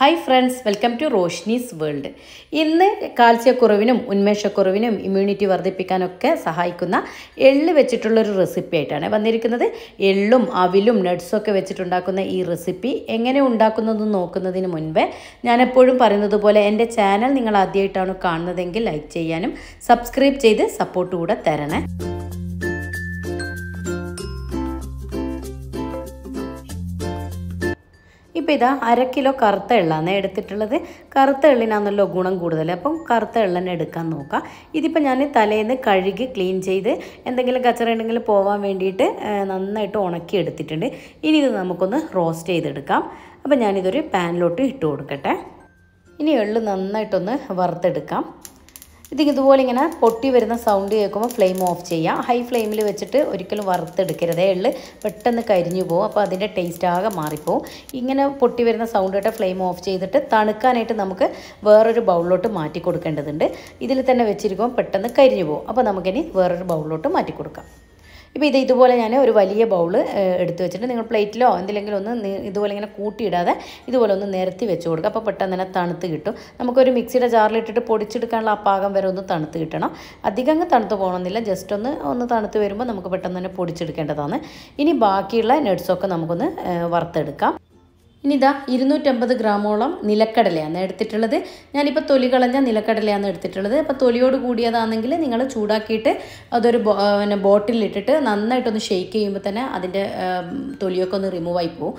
hi friends welcome to Roshni's world ഇന്ന് കാൽസ്യക്കുറവിനും ഉന്മേഷക്കുറവിനും immunity വർദ്ധിപ്പിക്കാനൊക്കെ സഹായിക്കുന്ന എള്ള് വെച്ചിട്ടുള്ളൊരു റെസിപ്പി ആയിട്ടാണ് വന്നിരിക്കുന്നത് എള്ളും അവിലും നട്ട്സും ഒക്കെ വെച്ചിട്ടുണ്ടാക്കുന്ന ഈ റെസിപ്പി എങ്ങനെ ഉണ്ടാക്കുന്നതെന്ന് നോക്കുന്നതിന് മുൻപേ ഞാനെപ്പോഴും പറയുന്നത് പോലെ എൻ്റെ ചാനൽ നിങ്ങൾ ആദ്യമായിട്ടാണ് കാണുന്നതെങ്കിൽ ലൈക്ക് ചെയ്യാനും സബ്സ്ക്രൈബ് ചെയ്ത് സപ്പോർട്ട് കൂടെ തരണേ ഇപ്പം ഇതാ അര കിലോ കറുത്ത എള്ളാണ് എടുത്തിട്ടുള്ളത് കറുത്ത എള്ളിനാണല്ലോ ഗുണം കൂടുതൽ അപ്പം കറുത്ത എള്ളന്നെ എടുക്കാൻ നോക്കാം ഇതിപ്പോൾ ഞാൻ തലേന്ന് കഴുകി ക്ലീൻ ചെയ്ത് എന്തെങ്കിലും കച്ചറ ഉണ്ടെങ്കിൽ പോകാൻ വേണ്ടിയിട്ട് നന്നായിട്ട് ഉണക്കി എടുത്തിട്ടുണ്ട് ഇനി ഇത് നമുക്കൊന്ന് റോസ്റ്റ് ചെയ്തെടുക്കാം അപ്പം ഞാനിതൊരു പാനിലോട്ട് ഇട്ട് കൊടുക്കട്ടെ ഇനി എള്ളു നന്നായിട്ടൊന്ന് വറുത്തെടുക്കാം ഇത് ഇതുപോലെ ഇങ്ങനെ പൊട്ടി വരുന്ന സൗണ്ട് കേൾക്കുമ്പോൾ ഫ്ലെയിം ഓഫ് ചെയ്യാം ഹൈ ഫ്ലെയിമിൽ വെച്ചിട്ട് ഒരിക്കലും വറുത്തെടുക്കരുതേ ഉള്ളു പെട്ടെന്ന് കരിഞ്ഞു പോകും അപ്പോൾ അതിൻ്റെ ടേസ്റ്റ് ആകെ മാറിപ്പോവും ഇങ്ങനെ പൊട്ടി വരുന്ന സൗണ്ട് കേട്ട ഫ്ലെയിം ഓഫ് ചെയ്തിട്ട് തണുക്കാനായിട്ട് നമുക്ക് വേറൊരു ബൗളിലോട്ട് മാറ്റി കൊടുക്കേണ്ടതുണ്ട് ഇതിൽ തന്നെ വെച്ചിരിക്കുമ്പോൾ പെട്ടെന്ന് കരിഞ്ഞു പോകും അപ്പോൾ നമുക്കിനി വേറൊരു ബൗളിലോട്ട് മാറ്റി കൊടുക്കാം ഇപ്പോൾ ഇത് ഇതുപോലെ ഞാൻ ഒരു വലിയ ബൗൾ എടുത്തു വെച്ചിട്ട് നിങ്ങൾ പ്ലേറ്റിലോ എന്തെങ്കിലും ഒന്ന് ഇതുപോലെ ഇങ്ങനെ കൂട്ടിയിടാതെ ഇതുപോലെ ഒന്ന് നിരത്തി വെച്ച് കൊടുക്കുക അപ്പോൾ പെട്ടെന്ന് തന്നെ തണുത്ത് കിട്ടും നമുക്കൊരു മിക്സിയുടെ ജാറിലിട്ടിട്ട് പൊടിച്ചെടുക്കാനുള്ള ആ പാകം വരെ ഒന്ന് തണുത്ത് കിട്ടണം അധികം അങ്ങ് തണുത്ത് പോകണമെന്നില്ല ജസ്റ്റ് ഒന്ന് ഒന്ന് തണുത്ത് വരുമ്പോൾ നമുക്ക് പെട്ടെന്ന് തന്നെ പൊടിച്ചെടുക്കേണ്ടതാണ് ഇനി ബാക്കിയുള്ള നട്ട്സൊക്കെ നമുക്കൊന്ന് വറുത്തെടുക്കാം ഇനി ഇതാ ഇരുന്നൂറ്റമ്പത് ഗ്രാമോളം നിലക്കടലയാണ് എടുത്തിട്ടുള്ളത് ഞാനിപ്പോൾ തൊലി കളഞ്ഞ നിലക്കടലയാണ് എടുത്തിട്ടുള്ളത് അപ്പോൾ തൊലിയോട് കൂടിയതാണെങ്കിൽ നിങ്ങൾ ചൂടാക്കിയിട്ട് അതൊരു പിന്നെ ബോട്ടിലിട്ടിട്ട് നന്നായിട്ടൊന്ന് ഷെയ്ക്ക് ചെയ്യുമ്പോൾ തന്നെ അതിൻ്റെ തൊലിയൊക്കെ ഒന്ന് റിമൂവ് ആയി പോകും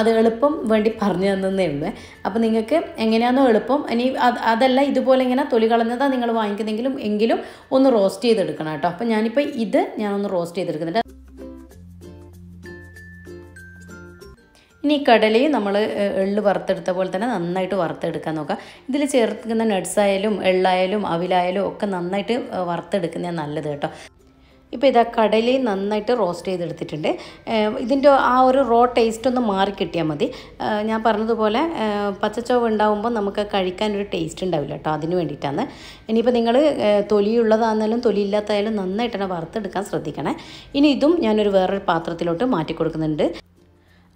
അത് എളുപ്പം വേണ്ടി പറഞ്ഞു തന്നേ ഉള്ളൂ അപ്പോൾ നിങ്ങൾക്ക് എങ്ങനെയാണോ എളുപ്പം ഇനി അതല്ല ഇതുപോലെ ഇങ്ങനെ തൊലി കളഞ്ഞതാണ് നിങ്ങൾ വാങ്ങിക്കുന്നെങ്കിലും എങ്കിലും ഒന്ന് റോസ്റ്റ് ചെയ്തെടുക്കണം കേട്ടോ അപ്പോൾ ഞാനിപ്പോൾ ഇത് ഞാനൊന്ന് റോസ്റ്റ് ചെയ്തെടുക്കുന്നുണ്ട് ഇനി കടലയും നമ്മൾ എള്ള് വറുത്തെടുത്ത പോലെ തന്നെ നന്നായിട്ട് വറുത്തെടുക്കാൻ നോക്കാം ഇതിൽ ചേർക്കുന്ന നട്ട്സ് ആയാലും എള്ളായാലും അവിലായാലും ഒക്കെ നന്നായിട്ട് വറുത്തെടുക്കുന്നത് നല്ലത് കേട്ടോ ഇപ്പോൾ ഇതാ കടലയും നന്നായിട്ട് റോസ്റ്റ് ചെയ്തെടുത്തിട്ടുണ്ട് ഇതിൻ്റെ ആ ഒരു റോ ടേസ്റ്റ് ഒന്ന് മാറി കിട്ടിയാൽ മതി ഞാൻ പറഞ്ഞതുപോലെ പച്ചച്ചോവ് ഉണ്ടാകുമ്പോൾ നമുക്ക് കഴിക്കാൻ ഒരു ടേസ്റ്റ് ഉണ്ടാവില്ല കേട്ടോ അതിന് വേണ്ടിയിട്ടാണ് ഇനിയിപ്പോൾ നിങ്ങൾ തൊലിയുള്ളതാണെങ്കിലും തൊലിയില്ലാത്തതായാലും നന്നായിട്ട് തന്നെ വറുത്തെടുക്കാൻ ശ്രദ്ധിക്കണേ ഇനി ഇതും ഞാനൊരു വേറൊരു പാത്രത്തിലോട്ട് മാറ്റി കൊടുക്കുന്നുണ്ട്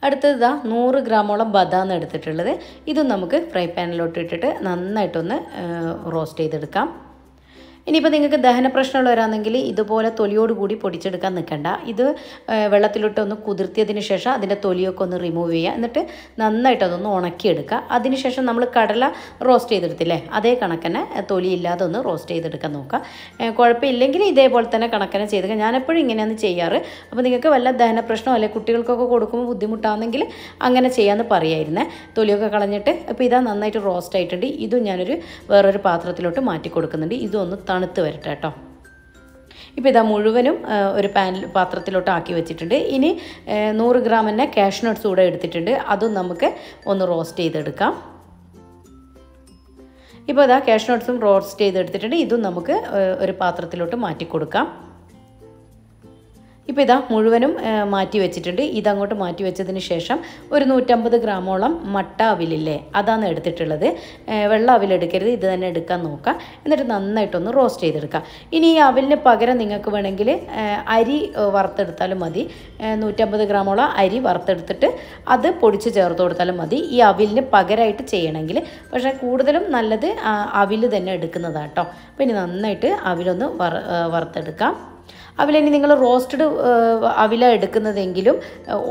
അടുത്തത് നൂറ് ഗ്രാമോളം ബദാം എടുത്തിട്ടുള്ളത് ഇതും നമുക്ക് ഫ്രൈ പാനിലോട്ട് ഇട്ടിട്ട് നന്നായിട്ടൊന്ന് റോസ്റ്റ് ചെയ്തെടുക്കാം ഇനിയിപ്പോൾ നിങ്ങൾക്ക് ദഹന പ്രശ്നമുള്ളവരാണെങ്കിൽ ഇതുപോലെ തൊലിയോട് കൂടി പൊടിച്ചെടുക്കാൻ നിൽക്കണ്ട ഇത് വെള്ളത്തിലിട്ട് ഒന്ന് കുതിർത്തിയതിന് ശേഷം അതിൻ്റെ തൊലിയൊക്കെ ഒന്ന് റിമൂവ് ചെയ്യുക എന്നിട്ട് നന്നായിട്ട് അതൊന്ന് ഉണക്കിയെടുക്കുക അതിനുശേഷം നമ്മൾ കടല റോസ്റ്റ് ചെയ്തെടുത്തില്ലേ അതേ കണക്കനെ തൊലിയില്ലാതെ ഒന്ന് റോസ്റ്റ് ചെയ്തെടുക്കാൻ നോക്കുക കുഴപ്പമില്ലെങ്കിൽ ഇതേപോലെ തന്നെ കണക്കനെ ചെയ്ത് ഞാനെപ്പോഴും ഇങ്ങനെയാണ് ചെയ്യാറ് അപ്പോൾ നിങ്ങൾക്ക് വല്ല ദഹന പ്രശ്നമോ അല്ലെങ്കിൽ കുട്ടികൾക്കൊക്കെ കൊടുക്കുമ്പോൾ ബുദ്ധിമുട്ടാണെങ്കിൽ അങ്ങനെ ചെയ്യാമെന്ന് പറയായിരുന്നേ തൊലിയൊക്കെ കളഞ്ഞിട്ട് അപ്പോൾ ഇതാ നന്നായിട്ട് റോസ്റ്റ് ആയിട്ടുണ്ട് ഇതും ഞാനൊരു വേറൊരു പാത്രത്തിലോട്ട് മാറ്റി കൊടുക്കുന്നുണ്ട് ഇതൊന്ന് തണുത്ത് വരട്ടെ കേട്ടോ ഇപ്പോൾ ഇതാ മുഴുവനും ഒരു പാനിൽ പാത്രത്തിലോട്ട് ആക്കി വെച്ചിട്ടുണ്ട് ഇനി നൂറ് ഗ്രാം തന്നെ ക്യാഷ് നട്ട്സ് കൂടെ എടുത്തിട്ടുണ്ട് അതും നമുക്ക് ഒന്ന് റോസ്റ്റ് ചെയ്തെടുക്കാം ഇപ്പോൾ ഇതാ ക്യാഷ് നട്ട്സും റോസ്റ്റ് ചെയ്തെടുത്തിട്ടുണ്ട് ഇതും നമുക്ക് ഒരു പാത്രത്തിലോട്ട് മാറ്റി കൊടുക്കാം ഇപ്പോൾ ഇതാ മുഴുവനും മാറ്റി വെച്ചിട്ടുണ്ട് ഇതങ്ങോട്ട് മാറ്റി വെച്ചതിന് ശേഷം ഒരു നൂറ്റമ്പത് ഗ്രാമോളം മട്ട അവിലില്ലേ അതാണ് എടുത്തിട്ടുള്ളത് വെള്ള അവിലെടുക്കരുത് ഇത് തന്നെ എടുക്കാൻ നോക്കുക എന്നിട്ട് നന്നായിട്ടൊന്ന് റോസ്റ്റ് ചെയ്തെടുക്കുക ഇനി ഈ അവിലിന് പകരം നിങ്ങൾക്ക് വേണമെങ്കിൽ അരി വറുത്തെടുത്താലും മതി നൂറ്റമ്പത് ഗ്രാമോളം അരി വറുത്തെടുത്തിട്ട് അത് പൊടിച്ച് ചേർത്ത് കൊടുത്താലും മതി ഈ അവിലിന് പകരമായിട്ട് ചെയ്യണമെങ്കിൽ പക്ഷേ കൂടുതലും നല്ലത് അവിൽ തന്നെ എടുക്കുന്നതാണ് കേട്ടോ അപ്പം ഇനി നന്നായിട്ട് അവിലൊന്ന് വറുത്തെടുക്കാം അവിലിനി നിങ്ങൾ റോസ്റ്റഡ് അവില എടുക്കുന്നതെങ്കിലും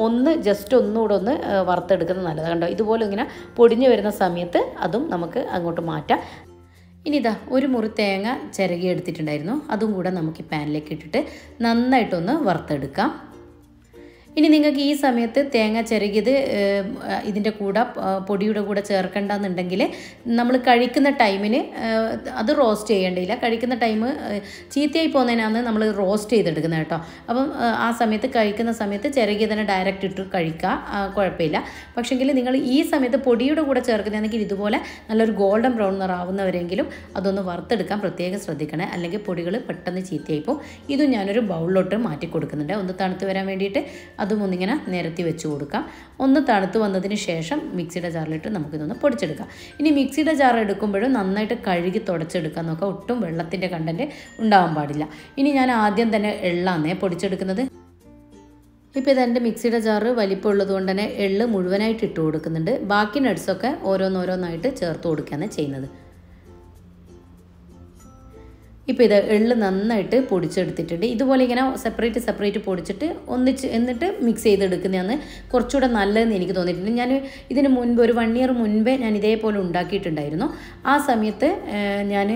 ഒന്ന് ജസ്റ്റ് ഒന്നുകൂടെ ഒന്ന് വറുത്തെടുക്കുന്നത് നല്ലതാണ് കണ്ടോ ഇതുപോലെ ഇങ്ങനെ പൊടിഞ്ഞു വരുന്ന സമയത്ത് അതും നമുക്ക് അങ്ങോട്ട് മാറ്റാം ഇനി ഇതാ ഒരു മുറി തേങ്ങ ചിരകി എടുത്തിട്ടുണ്ടായിരുന്നു അതും കൂടെ നമുക്ക് ഈ പാനിലേക്ക് ഇട്ടിട്ട് നന്നായിട്ടൊന്ന് വറുത്തെടുക്കാം ഇനി നിങ്ങൾക്ക് ഈ സമയത്ത് തേങ്ങ ചെറുകിയത് ഇതിൻ്റെ കൂടെ പൊടിയുടെ കൂടെ ചേർക്കേണ്ടെന്നുണ്ടെങ്കിൽ നമ്മൾ കഴിക്കുന്ന ടൈമിന് അത് റോസ്റ്റ് ചെയ്യേണ്ടിയില്ല കഴിക്കുന്ന ടൈം ചീത്തയായി പോകുന്നതിനാണ് നമ്മൾ റോസ്റ്റ് ചെയ്തെടുക്കുന്നത് കേട്ടോ അപ്പം ആ സമയത്ത് കഴിക്കുന്ന സമയത്ത് ചിരകിയ തന്നെ ഡയറക്റ്റ് ഇട്ട് കഴിക്കുക കുഴപ്പമില്ല പക്ഷേങ്കിൽ നിങ്ങൾ ഈ സമയത്ത് പൊടിയുടെ കൂടെ ചേർക്കുന്നതാണെങ്കിൽ ഇതുപോലെ നല്ലൊരു ഗോൾഡൻ ബ്രൗൺ നിറാവുന്നവരെങ്കിലും അതൊന്ന് വറുത്തെടുക്കാൻ പ്രത്യേകം ശ്രദ്ധിക്കണേ അല്ലെങ്കിൽ പൊടികൾ പെട്ടെന്ന് ചീത്തയായി പോകും ഇതും ഞാനൊരു ബൗളിലോട്ട് മാറ്റി കൊടുക്കുന്നുണ്ട് ഒന്ന് തണുത്ത് വരാൻ വേണ്ടിയിട്ട് അതും ഒന്നിങ്ങനെ നിരത്തി വെച്ച് കൊടുക്കാം ഒന്ന് തണുത്ത് വന്നതിന് ശേഷം മിക്സിയുടെ ജാറിലിട്ട് നമുക്കിതൊന്ന് പൊടിച്ചെടുക്കാം ഇനി മിക്സിയുടെ ജാർ എടുക്കുമ്പോഴും നന്നായിട്ട് കഴുകി തുടച്ചെടുക്കാൻ നോക്കാം ഒട്ടും വെള്ളത്തിൻ്റെ കണ്ടൻറ്റ് ഉണ്ടാവാൻ പാടില്ല ഇനി ഞാൻ ആദ്യം തന്നെ എള്ളാന്നേ പൊടിച്ചെടുക്കുന്നത് ഇപ്പോൾ എൻ്റെ മിക്സിയുടെ ജാറ് വലിപ്പമുള്ളത് കൊണ്ട് തന്നെ എള്ള് മുഴുവനായിട്ട് ഇട്ട് കൊടുക്കുന്നുണ്ട് ബാക്കി നട്ട്സൊക്കെ ഓരോന്നോരോന്നായിട്ട് ചേർത്ത് കൊടുക്കുകയാണ് ചെയ്യുന്നത് ഇപ്പോൾ ഇത് എള്ള് നന്നായിട്ട് പൊടിച്ചെടുത്തിട്ടുണ്ട് ഇതുപോലെ ഇങ്ങനെ സെപ്പറേറ്റ് സെപ്പറേറ്റ് പൊടിച്ചിട്ട് ഒന്നിച്ച് എന്നിട്ട് മിക്സ് ചെയ്തെടുക്കുന്നതാണ് കുറച്ചുകൂടെ നല്ലതെന്ന് എനിക്ക് തോന്നിയിട്ടുണ്ട് ഞാൻ ഇതിന് മുൻപ് ഒരു വൺ ഇയർ മുൻപേ ഞാൻ ഇതേപോലെ ഉണ്ടാക്കിയിട്ടുണ്ടായിരുന്നു ആ സമയത്ത് ഞാൻ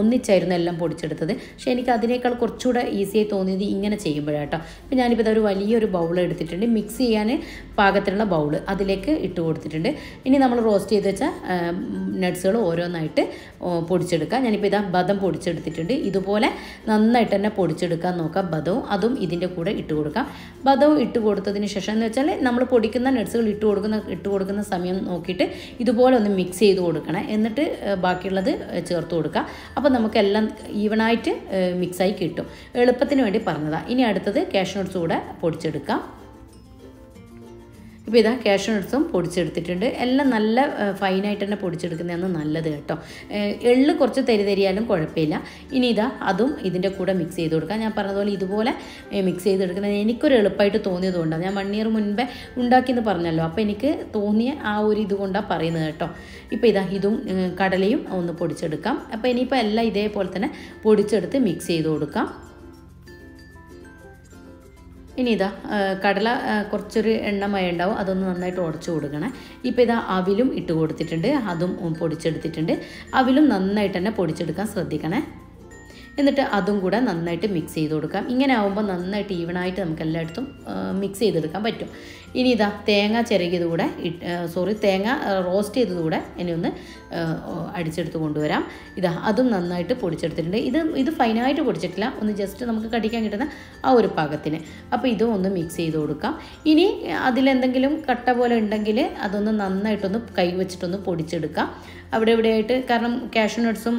ഒന്നിച്ചായിരുന്നു എല്ലാം പൊടിച്ചെടുത്തത് പക്ഷേ എനിക്ക് അതിനേക്കാൾ കുറച്ചുകൂടെ ഈസിയായി തോന്നിയത് ഇങ്ങനെ ചെയ്യുമ്പോഴാട്ടോ ഇപ്പോൾ ഞാനിപ്പോൾ ഇതൊരു വലിയൊരു ബൗൾ എടുത്തിട്ടുണ്ട് മിക്സ് ചെയ്യാൻ പാകത്തിലുള്ള ബൗൾ അതിലേക്ക് ഇട്ട് കൊടുത്തിട്ടുണ്ട് ഇനി നമ്മൾ റോസ്റ്റ് ചെയ്ത് വെച്ച നട്ട്സുകൾ ഓരോന്നായിട്ട് പൊടിച്ചെടുക്കുക ഞാനിപ്പോൾ ഇതാ ബദം പൊടിച്ചെടുത്തിട്ടുണ്ട് ഇതുപോലെ നന്നായിട്ട് തന്നെ പൊടിച്ചെടുക്കാൻ നോക്കാം ബദവും അതും ഇതിൻ്റെ കൂടെ ഇട്ട് കൊടുക്കാം ബദവും ഇട്ട് കൊടുത്തതിന് ശേഷം എന്ന് വെച്ചാൽ നമ്മൾ പൊടിക്കുന്ന നട്സുകൾ ഇട്ട് കൊടുക്കുന്ന ഇട്ട് കൊടുക്കുന്ന സമയം നോക്കിയിട്ട് ഇതുപോലെ ഒന്ന് മിക്സ് ചെയ്ത് കൊടുക്കണം എന്നിട്ട് ബാക്കിയുള്ളത് ചേർത്ത് കൊടുക്കുക അപ്പോൾ നമുക്കെല്ലാം ഈവണായിട്ട് മിക്സായി കിട്ടും എളുപ്പത്തിന് വേണ്ടി പറഞ്ഞതാണ് ഇനി അടുത്തത് നട്സ് കൂടെ പൊടിച്ചെടുക്കാം ഇപ്പോൾ ഇതാ ക്യാഷ് എടുത്തും പൊടിച്ചെടുത്തിട്ടുണ്ട് എല്ലാം നല്ല ഫൈനായിട്ട് തന്നെ പൊടിച്ചെടുക്കുന്നതാണ് നല്ലത് കേട്ടോ എള്ള് കുറച്ച് തരിയാലും കുഴപ്പമില്ല ഇനി ഇതാ അതും ഇതിൻ്റെ കൂടെ മിക്സ് ചെയ്ത് കൊടുക്കാം ഞാൻ പറഞ്ഞതുപോലെ ഇതുപോലെ മിക്സ് ചെയ്തെടുക്കുന്നത് എനിക്കൊരു എളുപ്പമായിട്ട് കൊണ്ടാണ് ഞാൻ വൺ ഇയർ മുൻപേ ഉണ്ടാക്കിയെന്ന് പറഞ്ഞല്ലോ അപ്പോൾ എനിക്ക് തോന്നിയ ആ ഒരു ഇതുകൊണ്ടാണ് പറയുന്നത് കേട്ടോ ഇപ്പോൾ ഇതാ ഇതും കടലയും ഒന്ന് പൊടിച്ചെടുക്കാം അപ്പോൾ ഇനിയിപ്പോൾ എല്ലാം ഇതേപോലെ തന്നെ പൊടിച്ചെടുത്ത് മിക്സ് ചെയ്ത് കൊടുക്കാം ഇനി ഇതാ കടല കുറച്ചൊരു എണ്ണമയ ഉണ്ടാവും അതൊന്ന് നന്നായിട്ട് ഉടച്ചു കൊടുക്കണേ ഇപ്പോൾ ഇതാ അവിലും ഇട്ട് കൊടുത്തിട്ടുണ്ട് അതും പൊടിച്ചെടുത്തിട്ടുണ്ട് അവിലും നന്നായിട്ട് തന്നെ പൊടിച്ചെടുക്കാൻ ശ്രദ്ധിക്കണേ എന്നിട്ട് അതും കൂടെ നന്നായിട്ട് മിക്സ് ചെയ്ത് കൊടുക്കാം ഇങ്ങനെ ആവുമ്പോൾ നന്നായിട്ട് ഈവണായിട്ട് നമുക്ക് എല്ലായിടത്തും മിക്സ് ചെയ്തെടുക്കാൻ പറ്റും ഇനി ഇതാ തേങ്ങ ചിരകിയത് കൂടെ സോറി തേങ്ങ റോസ്റ്റ് ചെയ്തതുകൂടെ ഇനി ഒന്ന് അടിച്ചെടുത്ത് കൊണ്ടുവരാം ഇതാ അതും നന്നായിട്ട് പൊടിച്ചെടുത്തിട്ടുണ്ട് ഇത് ഇത് ഫൈനായിട്ട് പൊടിച്ചിട്ടില്ല ഒന്ന് ജസ്റ്റ് നമുക്ക് കടിക്കാൻ കിട്ടുന്ന ആ ഒരു പാകത്തിന് അപ്പോൾ ഇതും ഒന്ന് മിക്സ് ചെയ്ത് കൊടുക്കാം ഇനി അതിലെന്തെങ്കിലും കട്ട പോലെ ഉണ്ടെങ്കിൽ അതൊന്ന് നന്നായിട്ടൊന്ന് കൈവച്ചിട്ടൊന്ന് പൊടിച്ചെടുക്കാം അവിടെ ഇവിടെയായിട്ട് കാരണം ക്യാഷ് നട്ട്സും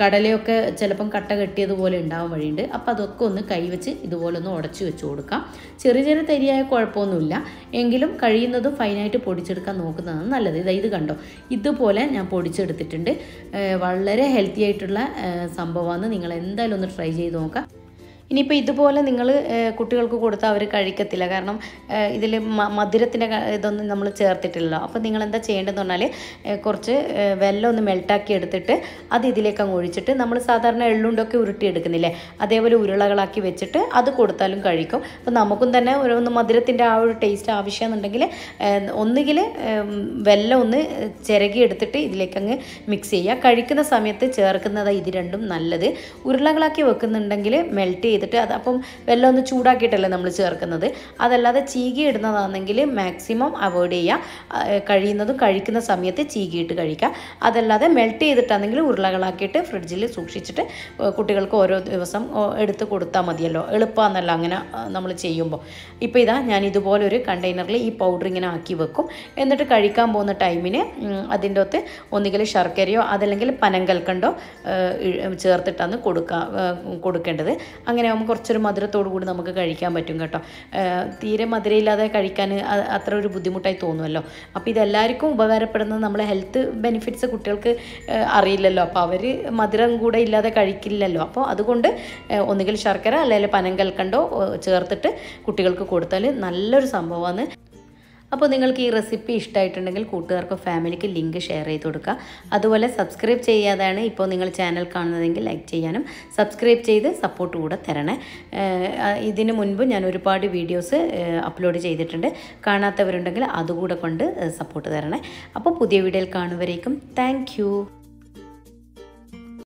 കടലയൊക്കെ ചിലപ്പം കട്ട കെട്ടിയതുപോലെ ഉണ്ടാവാൻ വഴിയുണ്ട് അപ്പോൾ അതൊക്കെ ഒന്ന് കൈവച്ച് ഇതുപോലെ ഒന്ന് ഉടച്ചു വെച്ച് കൊടുക്കാം ചെറിയ ചെറിയ തരിയായ കുഴപ്പമൊന്നും വേണമെന്നില്ല എങ്കിലും കഴിയുന്നതും ഫൈനായിട്ട് പൊടിച്ചെടുക്കാൻ നോക്കുന്നതാണ് നല്ലത് ഇതാ ഇത് കണ്ടോ ഇതുപോലെ ഞാൻ പൊടിച്ചെടുത്തിട്ടുണ്ട് വളരെ ഹെൽത്തി ആയിട്ടുള്ള സംഭവമാണ് നിങ്ങൾ എന്തായാലും ഒന്ന് ട്രൈ ചെയ്ത് നോക്കാം ഇനിയിപ്പോൾ ഇതുപോലെ നിങ്ങൾ കുട്ടികൾക്ക് കൊടുത്താൽ അവർ കഴിക്കത്തില്ല കാരണം ഇതിൽ മധുരത്തിൻ്റെ ഇതൊന്നും നമ്മൾ ചേർത്തിട്ടില്ലല്ലോ അപ്പോൾ നിങ്ങൾ എന്താ ചെയ്യേണ്ടതെന്ന് പറഞ്ഞാൽ കുറച്ച് വെല്ലം ഒന്ന് മെൽട്ടാക്കി എടുത്തിട്ട് അത് ഇതിലേക്ക് അങ്ങ് ഒഴിച്ചിട്ട് നമ്മൾ സാധാരണ എള്ളുണ്ടൊക്കെ ഉരുട്ടി എടുക്കുന്നില്ലേ അതേപോലെ ഉരുളകളാക്കി വെച്ചിട്ട് അത് കൊടുത്താലും കഴിക്കും അപ്പോൾ നമുക്കും തന്നെ ഒരു ഒന്ന് മധുരത്തിൻ്റെ ആ ഒരു ടേസ്റ്റ് ആവശ്യമെന്നുണ്ടെങ്കിൽ ഒന്നുകിൽ വെല്ലം ഒന്ന് ചിരകി എടുത്തിട്ട് ഇതിലേക്ക് അങ്ങ് മിക്സ് ചെയ്യുക കഴിക്കുന്ന സമയത്ത് ചേർക്കുന്നതാണ് ഇത് രണ്ടും നല്ലത് ഉരുളകളാക്കി വെക്കുന്നുണ്ടെങ്കിൽ മെൽറ്റ് ചെയ്ത് ചെയ്തിട്ട് അത് അപ്പം വെള്ളം ഒന്ന് ചൂടാക്കിയിട്ടല്ലേ നമ്മൾ ചേർക്കുന്നത് അതല്ലാതെ ചീകി ഇടുന്നതാണെങ്കിൽ മാക്സിമം അവോയ്ഡ് ചെയ്യുക കഴിയുന്നതും കഴിക്കുന്ന സമയത്ത് ചീകിയിട്ട് കഴിക്കുക അതല്ലാതെ മെൽറ്റ് ചെയ്തിട്ടാണെങ്കിൽ ഉരുളകളാക്കിയിട്ട് ഫ്രിഡ്ജിൽ സൂക്ഷിച്ചിട്ട് കുട്ടികൾക്ക് ഓരോ ദിവസം എടുത്ത് കൊടുത്താൽ മതിയല്ലോ എളുപ്പമാണെന്നല്ല അങ്ങനെ നമ്മൾ ചെയ്യുമ്പോൾ ഇപ്പോൾ ഇതാ ഞാൻ ഇതുപോലെ ഒരു കണ്ടെയ്നറിൽ ഈ പൗഡർ ഇങ്ങനെ ആക്കി വെക്കും എന്നിട്ട് കഴിക്കാൻ പോകുന്ന ടൈമിന് അതിൻ്റെ അകത്ത് ഒന്നുകിൽ ശർക്കരയോ അതല്ലെങ്കിൽ പനങ്കൽക്കണ്ടോ ചേർത്തിട്ടാണ് കൊടുക്കുക കൊടുക്കേണ്ടത് അങ്ങനെ അങ്ങനെ ആകുമ്പോൾ കുറച്ചൊരു മധുരത്തോടു കൂടി നമുക്ക് കഴിക്കാൻ പറ്റും കേട്ടോ തീരെ മധുരയില്ലാതെ കഴിക്കാൻ അത്ര ഒരു ബുദ്ധിമുട്ടായി തോന്നുമല്ലോ അപ്പോൾ ഇതെല്ലാവർക്കും ഉപകാരപ്പെടുന്നത് നമ്മളെ ഹെൽത്ത് ബെനിഫിറ്റ്സ് കുട്ടികൾക്ക് അറിയില്ലല്ലോ അപ്പോൾ അവർ മധുരം കൂടെ ഇല്ലാതെ കഴിക്കില്ലല്ലോ അപ്പോൾ അതുകൊണ്ട് ഒന്നുകിൽ ശർക്കര അല്ലെങ്കിൽ പനം കൽക്കണ്ടോ ചേർത്തിട്ട് കുട്ടികൾക്ക് കൊടുത്താൽ നല്ലൊരു സംഭവമാണ് അപ്പോൾ നിങ്ങൾക്ക് ഈ റെസിപ്പി ഇഷ്ടമായിട്ടുണ്ടെങ്കിൽ കൂട്ടുകാർക്കോ ഫാമിലിക്ക് ലിങ്ക് ഷെയർ ചെയ്ത് കൊടുക്കുക അതുപോലെ സബ്സ്ക്രൈബ് ചെയ്യാതാണ് ഇപ്പോൾ നിങ്ങൾ ചാനൽ കാണുന്നതെങ്കിൽ ലൈക്ക് ചെയ്യാനും സബ്സ്ക്രൈബ് ചെയ്ത് സപ്പോർട്ട് കൂടെ തരണേ ഇതിന് മുൻപ് ഞാൻ ഒരുപാട് വീഡിയോസ് അപ്ലോഡ് ചെയ്തിട്ടുണ്ട് കാണാത്തവരുണ്ടെങ്കിൽ അതുകൂടെ കൊണ്ട് സപ്പോർട്ട് തരണേ അപ്പോൾ പുതിയ വീഡിയോയിൽ കാണുവരേക്കും താങ്ക്